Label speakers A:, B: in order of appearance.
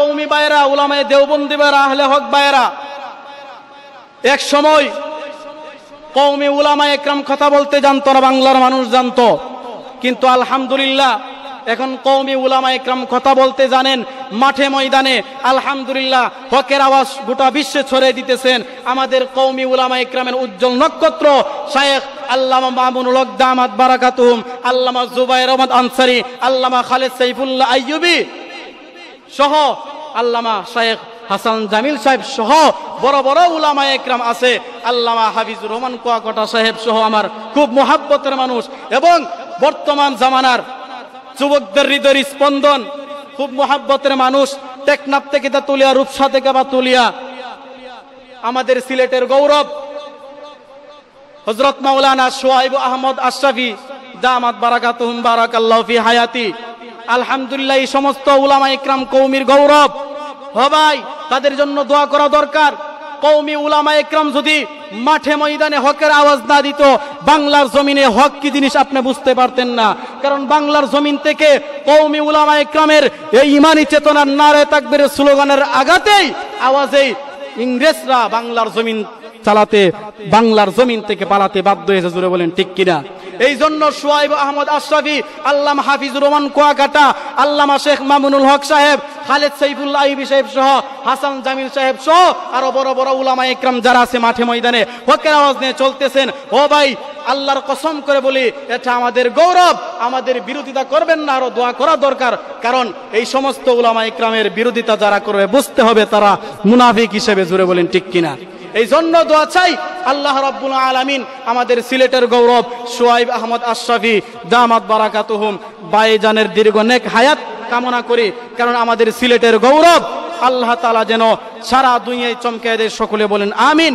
A: কৌমি বায়রা উলামায় দেওবন্দি বায়রা আহলে হক বায়রা এক সময় কৌমি উলামা একরাম কথা বলতে জানত না বাংলার মানুষ জানতো কিন্তু আলহামদুলিল্লাহ এখন কৌমি উলামা একরাম কথা বলতে জানেন মাঠে ময়দানে আলহামদুলিল্লাহ হকের আওয়াজ গোটা বিশ্বে ছড়িয়ে দিতেছেন আমাদের কৌমি উলামা একরামের উজ্জ্বল নক্ষত্র শায়েখ আল্লামা মামুনুল দামাত বারাকাতুম আল্লামা জুবাই রহমদ আনসারি আল্লামা খালেদ সাইফুল্লাহ আইয়ুবি সহ আল্লামা শেখ হাসান জামিল সাহেব সহ বড় বড় উলামা একরাম আছে আল্লামা হাফিজ রহমান কোয়াকটা সাহেব সহ আমার খুব মহাব্বতের মানুষ এবং বর্তমান জামানার যুবকদের হৃদয় স্পন্দন খুব মহাব্বতের মানুষ টেকনাপ থেকে তা তুলিয়া রূপসা থেকে বা তুলিয়া আমাদের সিলেটের গৌরব হজরত মাওলানা সোহাইব আহমদ আশরাফি দামাত বারাকাতুহুম বারাকাল্লাহু ফি হায়াতি আলহামদুলিল্লাহ এই সমস্ত উলামা ইকরাম কৌমির গৌরব হবাই তাদের জন্য দোয়া করা দরকার কৌমি উলামা একরাম যদি মাঠে ময়দানে হকের আওয়াজ না দিত বাংলার জমিনে হক কি জিনিস আপনি বুঝতে পারতেন না কারণ বাংলার জমিন থেকে কৌমি উলামা একরামের এই ইমানি চেতনার নারে তাকবের স্লোগানের আঘাতেই আওয়াজেই ইংরেজরা বাংলার জমিন চালাতে বাংলার জমিন থেকে পালাতে বাধ্য হয়েছে জুড়ে বলেন ঠিক কিনা হ্যাঁ। এই জন্য সোয়াইব আহমদ আশরাফি আল্লাম হাফিজ রোমান কুয়াকাটা আল্লামা শেখ মামুনুল হক সাহেব খালেদ সাইফুল্লাহ আইবি সাহেব সহ হাসান জামিল সাহেব সহ আরো বড় বড় উলামা ইকরাম যারা আছে মাঠে ময়দানে হকের আওয়াজ নিয়ে চলতেছেন ও ভাই আল্লাহর কসম করে বলি এটা আমাদের গৌরব আমাদের বিরোধিতা করবেন না আরো দোয়া করা দরকার কারণ এই সমস্ত উলামা ইকরামের বিরোধিতা যারা করবে বুঝতে হবে তারা মুনাফিক হিসেবে জুড়ে বলেন ঠিক কিনা এই জন্য দোয়া চাই আল্লাহ রব্বুল আলমিন আমাদের সিলেটের গৌরব সোয়াইব আহমদ আশরাফি দামাত বারাকাতুহুম বাইজানের দীর্ঘ নেক হায়াত কামনা করি কারণ আমাদের সিলেটের গৌরব আল্লাহ তালা যেন সারা দুনিয়ায় চমকে দেয় সকলে বলেন আমিন